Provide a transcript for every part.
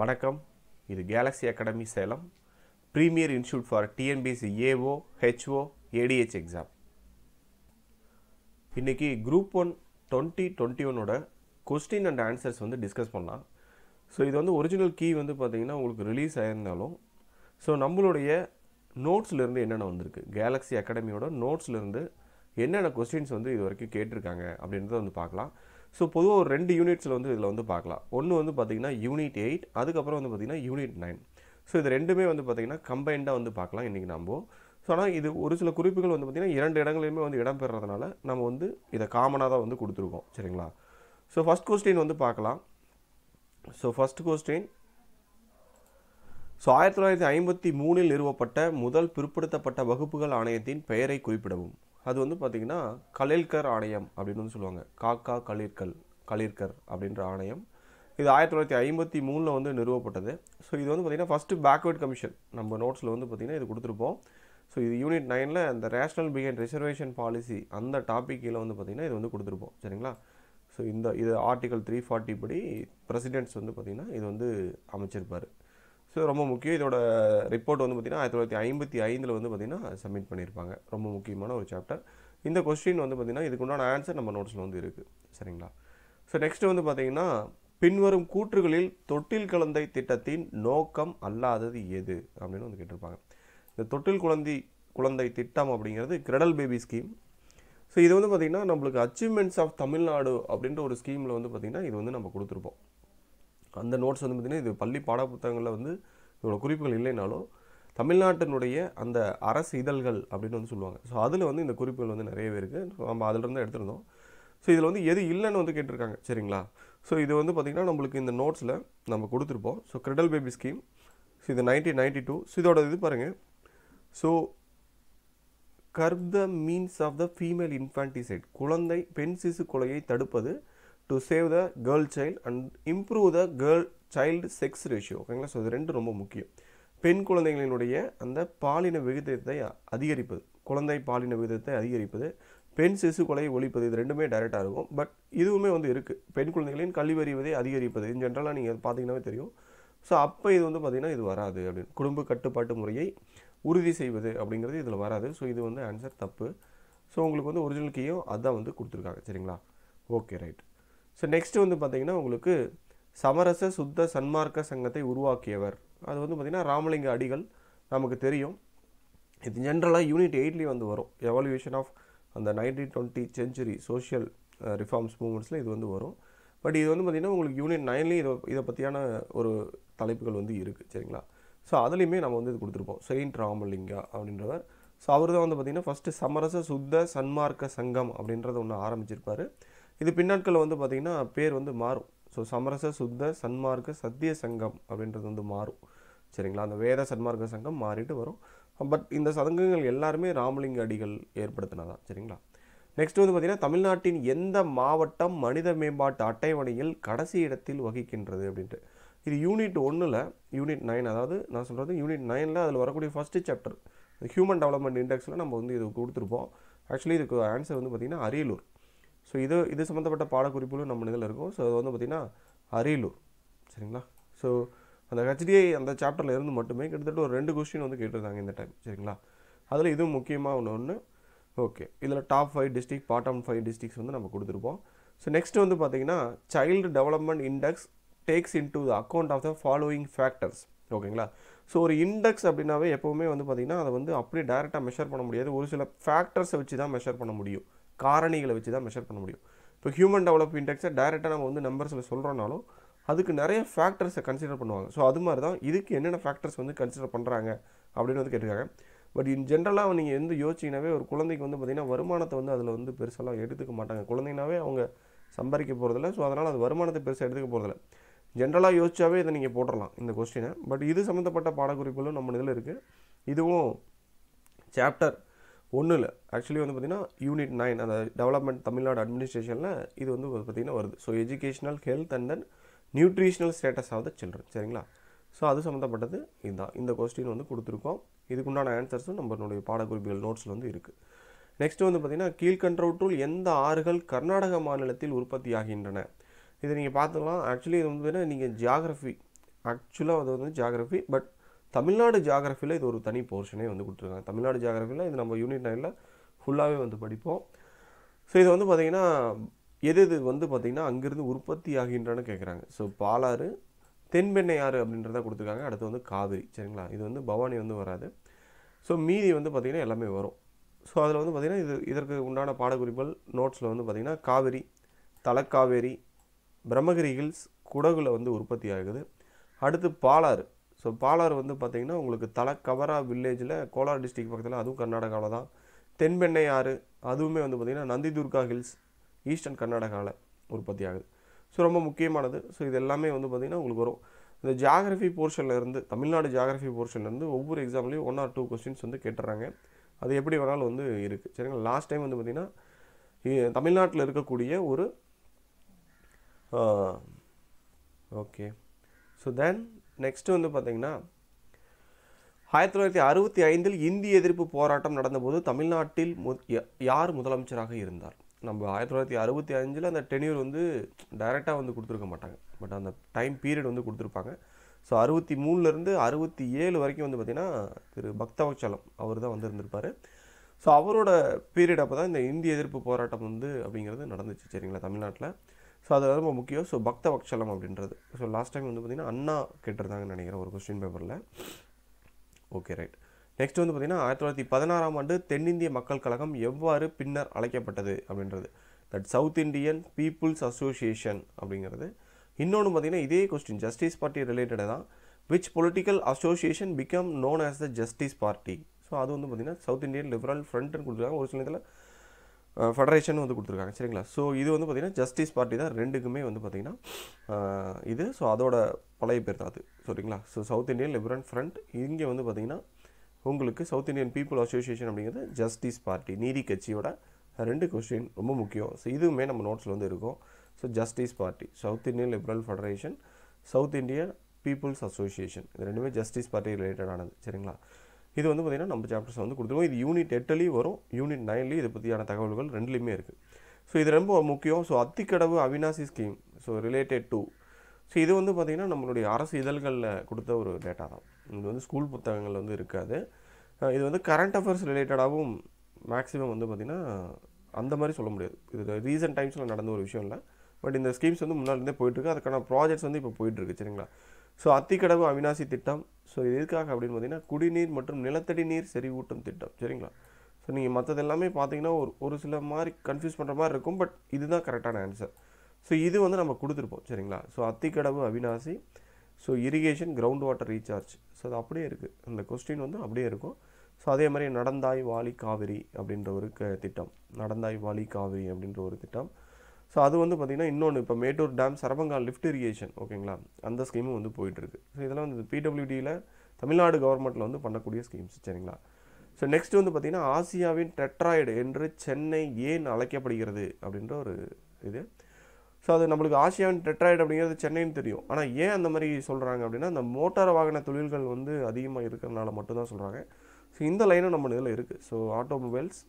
வணக்கம் இது Galaxy Academy Salem premier institute for TNPSC AO HO ADH exam இன்றைக்கி group one twenty twenty ஒன்னோட question and answers வந்து discuss பண்ணலாம் ஸோ இது வந்து ஒரிஜினல் கீ வந்து பார்த்திங்கன்னா உங்களுக்கு ரிலீஸ் ஆயிருந்தாலும் ஸோ நம்மளுடைய நோட்ஸ்லேருந்து என்னென்ன வந்திருக்கு கேலக்ஸி அகாடமியோட நோட்ஸ்லேருந்து என்னென்ன கொஸ்டின்ஸ் வந்து இது வரைக்கும் கேட்டிருக்காங்க அப்படின்றத வந்து பார்க்கலாம் ஸோ பொதுவாக ஒரு ரெண்டு யூனிட்ஸில் வந்து இதில் வந்து பார்க்கலாம் ஒன்று வந்து பார்த்திங்கன்னா யூனிட் எயிட் அதுக்கப்புறம் வந்து பார்த்திங்கன்னா யூனிட் நைன் ஸோ இது ரெண்டுமே வந்து பார்த்திங்கன்னா கம்பைண்டாக வந்து பார்க்கலாம் இன்றைக்கி நம்ம ஸோ ஆனால் இது ஒரு சில குறிப்புகள் வந்து பார்த்திங்கன்னா இரண்டு இடங்களையுமே வந்து இடம்பெறதுனால நம்ம வந்து இதை காமனாக தான் வந்து கொடுத்துருக்கோம் சரிங்களா ஸோ ஃபஸ்ட் கொஸ்டின் வந்து பார்க்கலாம் ஸோ ஃபஸ்ட் கொஸ்டின் ஸோ ஆயிரத்தி தொள்ளாயிரத்தி ஐம்பத்தி மூணில் நிறுவப்பட்ட முதல் பிற்படுத்தப்பட்ட வகுப்புகள் ஆணையத்தின் பெயரை குறிப்பிடவும் அது வந்து பார்த்திங்கன்னா கலீர்கர் ஆணையம் அப்படின்னு வந்து சொல்லுவாங்க காக்கா கலீர்கல் கலீர்கர் அப்படின்ற ஆணையம் இது ஆயிரத்தி தொள்ளாயிரத்தி ஐம்பத்தி மூணில் வந்து நிறுவப்பட்டது ஸோ இது வந்து பார்த்திங்கன்னா ஃபஸ்ட்டு பேக்வேர்ட் கமிஷன் நம்ம நோட்ஸில் வந்து பார்த்திங்கன்னா இது கொடுத்துருப்போம் ஸோ இது யூனிட் நைனில் அந்த ரேஷ்னல் பிகைன் ரிசர்வேஷன் பாலிசி அந்த டாப்பிக்கில் வந்து பார்த்திங்கன்னா இது வந்து கொடுத்துருப்போம் சரிங்களா ஸோ இந்த இது ஆர்டிகல் த்ரீ ஃபார்ட்டி படி ப்ரெசிடென்ட்ஸ் வந்து பார்த்திங்கன்னா இது வந்து அமைச்சிருப்பார் ஸோ ரொம்ப முக்கியம் இதோட ரிப்போர்ட் வந்து பார்த்திங்கன்னா ஆயிரத்தி தொள்ளாயிரத்தி ஐம்பத்தி ஐந்தில் வந்து பார்த்திங்கன்னா சப்மிட் பண்ணியிருப்பாங்க ரொம்ப முக்கியமான ஒரு சாப்டர் இந்த கொஸ்டின் வந்து பார்த்திங்கன்னா இதுக்குண்டான ஆன்சர் நம்ம நோட்ஸில் வந்து இருக்குது சரிங்களா ஸோ நெக்ஸ்ட்டு வந்து பார்த்திங்கன்னா பின்வரும் கூற்றுகளில் தொட்டில் குழந்தை திட்டத்தின் நோக்கம் அல்லாதது எது அப்படின்னு வந்து கேட்டிருப்பாங்க இந்த தொட்டில் குழந்தை குழந்தை திட்டம் அப்படிங்கிறது கிரடல் பேபி ஸ்கீம் ஸோ இது வந்து பார்த்திங்கன்னா நம்மளுக்கு அச்சீவ்மெண்ட்ஸ் ஆஃப் தமிழ்நாடு அப்படின்ற ஒரு ஸ்கீமில் வந்து பார்த்திங்கன்னா இது வந்து நம்ம கொடுத்துருப்போம் அந்த நோட்ஸ் வந்து பார்த்திங்கன்னா இது பள்ளி பாட புத்தகங்களில் வந்து இதோட குறிப்புகள் இல்லைனாலும் தமிழ்நாட்டினுடைய அந்த அரசு இதழ்கள் அப்படின்னு வந்து சொல்லுவாங்க ஸோ அதில் வந்து இந்த குறிப்புகள் வந்து நிறையவே இருக்குது நம்ம அதிலிருந்து எடுத்துருந்தோம் ஸோ இதில் வந்து எது இல்லைன்னு வந்து கேட்டிருக்காங்க சரிங்களா ஸோ இது வந்து பார்த்திங்கன்னா நம்மளுக்கு இந்த நோட்ஸில் நம்ம கொடுத்துருப்போம் so cradle baby scheme so இது நைன்டீன் நைன்டி டூ ஸோ இதோட இது பாருங்கள் so curb the means of the female infanticide குழந்தை பெண் சிசு கொலையை தடுப்பது to save the girl child and improve the girl child sex ratio ஓகேங்களா ஸோ இது ரெண்டு ரொம்ப முக்கியம் பெண் குழந்தைகளினுடைய அந்த பாலின விகிதத்தை அதிகரிப்பது குழந்தை பாலின விகிதத்தை அதிகரிப்பது பெண் சிசு கொலையை ஒழிப்பது இது ரெண்டுமே டைரெக்டாக இருக்கும் பட் இதுவுமே வந்து இருக்குது பெண் குழந்தைகளின் கல்வி அறிவதை அதிகரிப்பது இன் ஜென்ரலாக நீங்கள் பார்த்தீங்கன்னாவே தெரியும் ஸோ அப்போ இது வந்து பார்த்திங்கன்னா இது வராது அப்படின்னு குடும்ப கட்டுப்பாட்டு முறையை உறுதி செய்வது அப்படிங்கிறது இதில் வராது ஸோ இது வந்து ஆன்சர் தப்பு ஸோ உங்களுக்கு வந்து ஒரிஜினல் கீயும் அதான் வந்து கொடுத்துருக்காங்க சரிங்களா ஓகே ரைட் ஸோ நெக்ஸ்ட் வந்து பார்த்திங்கன்னா உங்களுக்கு சமரச சுத்த சன்மார்க்க சங்கத்தை உருவாக்கியவர் அது வந்து பார்த்திங்கன்னா ராமலிங்க அடிகள் நமக்கு தெரியும் இது ஜென்ரலாக யூனிட் எயிட்லேயும் வந்து வரும் எவல்யூஷன் ஆஃப் அந்த nineteen twenty century social reforms மூமெண்ட்ஸில் இது வந்து வரும் பட் இது வந்து பார்த்திங்கன்னா உங்களுக்கு யூனிட் நைன்லேயும் இதை இதை பற்றியான ஒரு தலைப்புகள் வந்து இருக்குது சரிங்களா ஸோ அதுலேயுமே நம்ம வந்து இது கொடுத்துருப்போம் செயின்ட் ராமலிங்கா அப்படின்றவர் ஸோ அவர் தான் வந்து பார்த்திங்கன்னா ஃபஸ்ட்டு சமரச சுத்த சன்மார்க்க சங்கம் அப்படின்றத ஒன்று ஆரம்பிச்சிருப்பார் இது பின்னாட்களில் வந்து பார்த்திங்கன்னா பேர் வந்து மாறும் ஸோ சமரச சுத்த சன்மார்க்க சத்திய சங்கம் அப்படின்றது வந்து மாறும் சரிங்களா அந்த வேத சன்மார்க்க சங்கம் மாறிட்டு வரும் பட் இந்த சங்கங்கள் எல்லாருமே ராமலிங்க அடிகள் ஏற்படுத்தினதான் சரிங்களா நெக்ஸ்ட் வந்து பார்த்திங்கன்னா தமிழ்நாட்டின் எந்த மாவட்டம் மனித மேம்பாட்டு அட்டைவணையில் கடைசி இடத்தில் வகிக்கின்றது அப்படின்ட்டு இது யூனிட் ஒன்றில் யூனிட் நைன் அதாவது நான் சொல்கிறது யூனிட் நைனில் அதில் வரக்கூடிய ஃபஸ்ட்டு சாப்டர் ஹியூமன் டெவலப்மெண்ட் இண்டெக்ஸில் நம்ம வந்து இது கொடுத்துருப்போம் ஆக்சுவலி இதுக்கு ஆன்சர் வந்து பார்த்திங்கன்னா அரியலூர் ஸோ இது இது சம்மந்தப்பட்ட பாடக்குறிப்புகளும் நம்ம இதில் இருக்கும் ஸோ அது வந்து பார்த்திங்கன்னா அரியலூர் சரிங்களா ஸோ அந்த ஹெச்டிஐ அந்த சாப்டரில் இருந்து மட்டுமே கிட்டத்தட்ட ஒரு ரெண்டு கொஸ்டின் வந்து கேட்டிருந்தாங்க இந்த டைம் சரிங்களா அதில் இதுவும் முக்கியமாக ஒன்று ஒன்று ஓகே இதில் top five district bottom five districts வந்து நம்ம கொடுத்துருப்போம் ஸோ நெக்ஸ்ட் வந்து பார்த்திங்கன்னா child development index takes into the account of the following factors ஓகேங்களா ஸோ ஒரு இண்டெக்ஸ் அப்படின்னாவே எப்போவுமே வந்து பார்த்திங்கன்னா அதை வந்து அப்படியே டேரெக்டாக மெஷர் பண்ண முடியாது ஒரு சில ஃபேக்டர்ஸை வச்சு தான் மெஷர் பண்ண முடியும் காரணிகளை வச்சு தான் மெஷர் பண்ண முடியும் இப்போ ஹியூமன் டெவலப் இண்டெக்ஸை டைரெக்டாக நம்ம வந்து நம்பர்ஸில் சொல்கிறோனாலும் அதுக்கு நிறைய ஃபேக்டர்ஸை கன்சிடர் பண்ணுவாங்க ஸோ அது மாதிரி தான் இதுக்கு என்னென்ன ஃபேக்டர்ஸ் வந்து கன்சிடர் பண்ணுறாங்க அப்படின்னு வந்து கேட்டிருக்காங்க பட் இன் ஜென்ரலாக நீங்கள் எந்த யோசிச்சினாவே ஒரு குழந்தைக்கு வந்து பார்த்திங்கன்னா வருமானத்தை வந்து அதில் வந்து பெருசெல்லாம் எடுத்துக்க மாட்டாங்க குழந்தைனாவே அவங்க சம்பாதிக்க போகிறதில்ல ஸோ அதனால் அது வருமானத்தை பெருசாக எடுத்துக்க போகிறதில்ல ஜென்ரலாக யோசிச்சாவே இதை நீங்கள் போட்டுடலாம் இந்த கொஸ்டினை பட் இது சம்மந்தப்பட்ட பாடக்குறிப்புகளும் நம்ம இதில் இருக்குது இதுவும் சாப்டர் ஒன்றும் இல்லை ஆக்சுவலி வந்து பார்த்திங்கன்னா யூனிட் நைன் அந்த டெவலப்மெண்ட் தமிழ்நாடு அட்மினிஸ்ட்ரேஷனில் இது வந்து பார்த்திங்கன்னா வருது so educational health and then nutritional status of the children சரிங்களா ஸோ அது சம்மந்தப்பட்டது இதுதான் இந்த கொஸ்டின் வந்து கொடுத்துருக்கோம் இதுக்குண்டான ஆன்சர்ஸும் நம்மளுடைய பாடக்குறிப்புகள் நோட்ஸில் வந்து இருக்குது நெக்ஸ்ட்டு வந்து பார்த்திங்கன்னா கீழ்கன்றவற்றுள் எந்த ஆறுகள் கர்நாடக மாநிலத்தில் உற்பத்தி ஆகின்றன இதை நீங்கள் பார்த்துக்கலாம் ஆக்சுவலி இது வந்து பார்த்திங்கன்னா நீங்கள் ஜியாகிரஃபி ஆக்சுவலாக அது வந்து ஜியாகிரஃபி பட் தமிழ்நாடு ஜாகிரஃபியில் இது ஒரு தனி போர்ஷனே வந்து கொடுத்துருக்காங்க தமிழ்நாடு ஜியாகிரஃபியில் இது நம்ம யூனிட் நைனில் ஃபுல்லாகவே வந்து படிப்போம் ஸோ இது வந்து பார்த்திங்கன்னா எது எது வந்து பார்த்திங்கன்னா அங்கேருந்து உற்பத்தி ஆகின்றன கேட்குறாங்க ஸோ பாலாறு தென்பெண்ணை ஆறு அப்படின்றத கொடுத்துருக்காங்க அடுத்து வந்து காவிரி சரிங்களா இது வந்து பவானி வந்து வராது ஸோ மீதி வந்து பார்த்திங்கன்னா எல்லாமே வரும் ஸோ அதில் வந்து பார்த்திங்கன்னா இது இதற்கு உண்டான பாடக்குறிப்புகள் நோட்ஸில் வந்து பார்த்திங்கன்னா காவிரி தலக்காவேரி பிரம்மகிரி ஹில்ஸ் குடகுல வந்து உற்பத்தி ஆகுது அடுத்து பாலாறு ஸோ பாலார் வந்து பார்த்திங்கன்னா உங்களுக்கு கவரா வில்லேஜில் கோலார் டிஸ்ட்ரிக் பக்கத்தில் அதுவும் கர்நாடகாவில் தான் தென்பெண்ணை ஆறு அதுவுமே வந்து பார்த்திங்கன்னா நந்திதுர்கா ஹில்ஸ் ஈஸ்டர்ன் கர்நாடகாவில் உற்பத்தி ஆகுது ஸோ ரொம்ப முக்கியமானது ஸோ இது எல்லாமே வந்து பார்த்திங்கன்னா உங்களுக்கு வரும் இந்த ஜியாகிரஃபி போர்ஷன்லேருந்து தமிழ்நாடு ஜியாகிரஃபி போர்ஷன்லேருந்து ஒவ்வொரு எக்ஸாம்லேயும் ஒன் ஆர் டூ கொஸ்டின்ஸ் வந்து கேட்டுறாங்க அது எப்படி வேணாலும் வந்து இருக்குது சரிங்களா லாஸ்ட் டைம் வந்து பார்த்திங்கன்னா தமிழ்நாட்டில் இருக்கக்கூடிய ஒரு ஓகே ஸோ தென் நெக்ஸ்ட்டு வந்து பார்த்தீங்கன்னா ஆயிரத்தி தொள்ளாயிரத்தி அறுபத்தி ஐந்தில் இந்தி எதிர்ப்பு போராட்டம் நடந்தபோது தமிழ்நாட்டில் மு யார் முதலமைச்சராக இருந்தார் நம்ம ஆயிரத்தி தொள்ளாயிரத்தி அறுபத்தி அஞ்சில் அந்த டெனியூர் வந்து டைரெக்டாக வந்து கொடுத்துருக்க மாட்டாங்க பட் அந்த டைம் பீரியட் வந்து கொடுத்துருப்பாங்க ஸோ அறுபத்தி மூணுலேருந்து அறுபத்தி ஏழு வரைக்கும் வந்து பார்த்திங்கன்னா திரு பக்தவச்சலம் அவர் தான் வந்திருந்திருப்பார் ஸோ அவரோட பீரியட் அப்போ தான் இந்த இந்திய எதிர்ப்பு போராட்டம் வந்து அப்படிங்கிறது நடந்துச்சு சரிங்களா தமிழ்நாட்டில் ஸோ அது ரொம்ப முக்கியம் ஸோ பக்த வக்ஷலம் அப்படின்றது ஸோ லாஸ்ட் டைம் வந்து பார்த்திங்கன்னா அண்ணா கேட்டிருந்தாங்கன்னு நினைக்கிறேன் ஒரு கொஸ்டின் பேப்பரில் ஓகே ரைட் நெக்ஸ்ட் வந்து பார்த்திங்கன்னா ஆயிரத்தி தொள்ளாயிரத்தி பதினாறாம் ஆண்டு தென்னிந்திய மக்கள் கழகம் எவ்வாறு பின்னர் அழைக்கப்பட்டது அப்படின்றது that South Indian peoples association அப்படிங்கிறது இன்னொன்று பார்த்திங்கன்னா இதே கொஸ்டின் ஜஸ்டிஸ் பார்ட்டி ரிலேட்டடாக தான் which political association become known as the justice party so அது வந்து பார்த்திங்கன்னா சவுத் இண்டியன் லிபரல் ஃப்ரண்ட்னு கொடுத்துருக்காங்க ஒரு சில இதில் ஃபெடரேஷன் வந்து கொடுத்துருக்காங்க சரிங்களா ஸோ இது வந்து பார்த்திங்கன்னா ஜஸ்டிஸ் பார்ட்டி தான் ரெண்டுக்குமே வந்து பார்த்திங்கன்னா இது ஸோ அதோட பழைய பேர் தான் அது சரிங்களா so South Indian liberal front இங்கே வந்து பார்த்திங்கன்னா உங்களுக்கு சவுத் இந்தியன் பீப்புள் அசோசியேஷன் அப்படிங்கிறது ஜஸ்டிஸ் பார்ட்டி நீதி கட்சியோட ரெண்டு கொஸ்டின் ரொம்ப முக்கியம் ஸோ இதுவுமே நம்ம நோட்ஸில் வந்து இருக்கும் so justice party South Indian liberal federation South Indian peoples association இது ரெண்டுமே ஜஸ்டிஸ் பார்ட்டி ரிலேட்டடானது சரிங்களா இது வந்து பார்த்திங்கன்னா நம்ம சாப்டர்ஸ் வந்து கொடுத்துருவோம் இது யூனிட் எட்டுலேயும் வரும் யூனிட் நைன்லேயும் இதை பற்றியான தகவல்கள் ரெண்டுலேயுமே இருக்குது ஸோ இது ரொம்ப முக்கியம் so Athikadavu Avinashi scheme so related to so இது வந்து பார்த்திங்கன்னா நம்மளுடைய அரசு இதழ்களில் கொடுத்த ஒரு டேட்டா தான் இது வந்து ஸ்கூல் புத்தகங்கள் வந்து இருக்காது இது வந்து கரண்ட் அஃபேர்ஸ் ரிலேட்டடாகவும் மேக்ஸிமம் வந்து பார்த்திங்கன்னா அந்த மாதிரி சொல்ல முடியாது இது ரீசெண்ட் டைம்ஸில் நடந்த ஒரு விஷயம் இல்லை பட் இந்த ஸ்கீம்ஸ் வந்து இருந்தே போயிட்டுருக்கு அதுக்கான ப்ராஜெக்ட்ஸ் வந்து இப்போ போயிட்டுருக்கு சரிங்களா ஸோ அத்திக்கடவு அவினாசி திட்டம் ஸோ இது எதுக்காக அப்படின்னு பார்த்தீங்கன்னா குடிநீர் மற்றும் நிலத்தடி நீர் செறிவூட்டும் திட்டம் சரிங்களா ஸோ நீங்கள் மற்றது எல்லாமே பார்த்தீங்கன்னா ஒரு ஒரு சில மாதிரி கன்ஃபியூஸ் பண்ணுற மாதிரி இருக்கும் பட் இதுதான் கரெக்டான ஆன்சர் ஸோ இது வந்து நம்ம கொடுத்துருப்போம் சரிங்களா so Athikadavu Avinashi so irrigation ground water recharge so அது அப்படியே இருக்குது அந்த கொஸ்டின் வந்து அப்படியே இருக்கும் ஸோ அதே மாதிரி நடந்தாய் வாலி காவிரி அப்படின்ற ஒரு க திட்டம் நடந்தாய் வாலி காவிரி அப்படின்ற ஒரு திட்டம் ஸோ அது வந்து பார்த்திங்கன்னா இன்னொன்று இப்போ Mettur dam Sarabanga lift irrigation ஓகேங்களா அந்த ஸ்கீமும் வந்து போயிட்டுருக்கு ஸோ இதெல்லாம் வந்து பிடபிள்யூடியில் தமிழ்நாடு கவர்மெண்ட்டில் வந்து பண்ணக்கூடிய ஸ்கீம்ஸ் சரிங்களா ஸோ நெக்ஸ்ட் வந்து பார்த்திங்கன்னா ஆசியாவின் டெட்ராய்டு என்று சென்னை ஏன் அழைக்கப்படுகிறது அப்படின்ற ஒரு இது ஸோ அது நம்மளுக்கு ஆசியாவின் டெட்ராய்டு அப்படிங்கிறது சென்னைன்னு தெரியும் ஆனால் ஏன் அந்த மாதிரி சொல்கிறாங்க அப்படின்னா அந்த மோட்டார் வாகன தொழில்கள் வந்து அதிகமாக இருக்கிறனால மட்டும்தான் சொல்கிறாங்க ஸோ இந்த லைனும் நம்ம இதில் இருக்குது so automobiles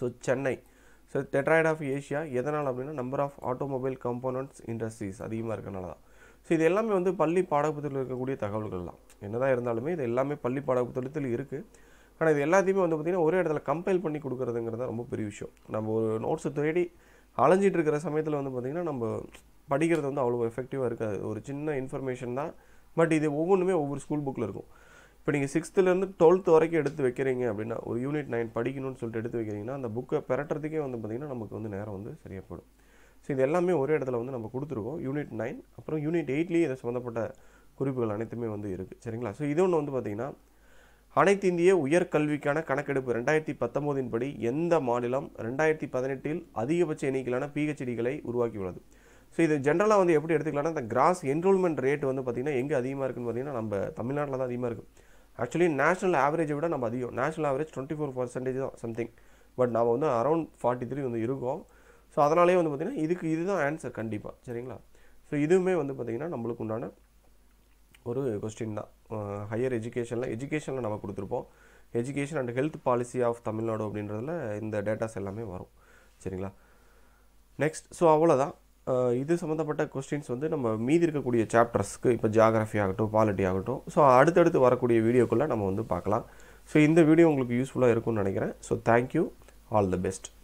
so Chennai so Detroit of Asia எதனால் அப்படின்னா number of automobile components industries அதிகமாக இருக்கனால தான் ஸோ இது எல்லாமே வந்து பள்ளி பாடப்புத்தில் இருக்கக்கூடிய தகவல்கள் தான் என்னதான் இருந்தாலுமே இது எல்லாமே பள்ளி பாடப்புத்தகத்தில் இருக்குது ஆனால் இது எல்லாத்தையுமே வந்து பார்த்திங்கன்னா ஒரே இடத்துல கம்பைல் பண்ணி கொடுக்குறதுங்கிறது தான் ரொம்ப பெரிய விஷயம் நம்ம ஒரு நோட்ஸை தேடி அலைஞ்சிட்டு இருக்கிற சமயத்தில் வந்து பார்த்திங்கன்னா நம்ம படிக்கிறது வந்து அவ்வளோ எஃபெக்டிவாக இருக்காது ஒரு சின்ன இன்ஃபர்மேஷன் தான் பட் இது ஒவ்வொன்றுமே ஒவ்வொரு ஸ்கூல் புக்கில் இருக்கும் இப்போ நீங்கள் சிக்ஸ்த்துலேருந்து டுவெல்த் வரைக்கும் எடுத்து வைக்கிறீங்க அப்படின்னா ஒரு யூனிட் நைன் படிக்கணும்னு சொல்லிட்டு எடுத்து வைக்கிறீங்கன்னா அந்த புக்கை பெறட்டுறதுக்கே வந்து பார்த்திங்கன்னா நமக்கு வந்து நேரம் வந்து சரியாக போயிடும் ஸோ இது எல்லாமே ஒரே இடத்துல வந்து நம்ம கொடுத்துருக்கோம் யூனிட் நைன் அப்புறம் யூனிட் எயிட்லேயே இதை சம்மந்தப்பட்ட குறிப்புகள் அனைத்துமே வந்து இருக்குது சரிங்களா ஸோ இது ஒன்று வந்து பார்த்திங்கன்னா அனைத்து இந்திய உயர்கல்விக்கான கணக்கெடுப்பு ரெண்டாயிரத்தி பத்தொம்போதின் படி எந்த மாநிலம் ரெண்டாயிரத்தி பதினெட்டில் அதிகபட்ச எண்ணிக்கையிலான பிஹெச்டிகளை உருவாக்கியுள்ளது ஸோ இது ஜென்ரலாக வந்து எப்படி எடுத்துக்கலாம்னா இந்த கிராஸ் என்ரோல்மெண்ட் ரேட் வந்து பார்த்திங்கன்னா எங்கே அதிகமாக இருக்குதுன்னு பார்த்திங்கன்னா நம்ம தமிழ்நாட்டில் தான் அதிகமாக இருக்குது ஆக்சுவலி நேஷனல் ஆவரேஜை விட நம்ம அதிகம் national average twenty four percentage தான் சம்திங் பட் நம்ம வந்து அரௌண்ட் ஃபார்ட்டி த்ரீ வந்து இருக்கோம் ஸோ அதனாலே வந்து பார்த்திங்கன்னா இதுக்கு இதுதான் ஆன்சர் கண்டிப்பாக சரிங்களா ஸோ இதுவுமே வந்து பார்த்திங்கன்னா நம்மளுக்கு உண்டான ஒரு கொஸ்டின் தான் ஹையர் எஜுகேஷனில் எஜுகேஷனில் நம்ம கொடுத்துருப்போம் education and health policy of Tamil Nadu அப்படின்றதுல இந்த டேட்டாஸ் எல்லாமே வரும் சரிங்களா நெக்ஸ்ட் ஸோ அவ்வளோதான் இது சம்மந்தப்பட்ட கொஸ்டின்ஸ் வந்து நம்ம மீதி இருக்கக்கூடிய சாப்டர்ஸ்க்கு இப்போ ஜியாகிரஃபி ஆகட்டும் பாலிட்டி ஆகட்டும் ஸோ அடுத்தடுத்து வரக்கூடிய வீடியோக்குள்ளே நம்ம வந்து பார்க்கலாம் ஸோ இந்த வீடியோ உங்களுக்கு யூஸ்ஃபுல்லாக இருக்கும்னு நினைக்கிறேன் so thank you all the best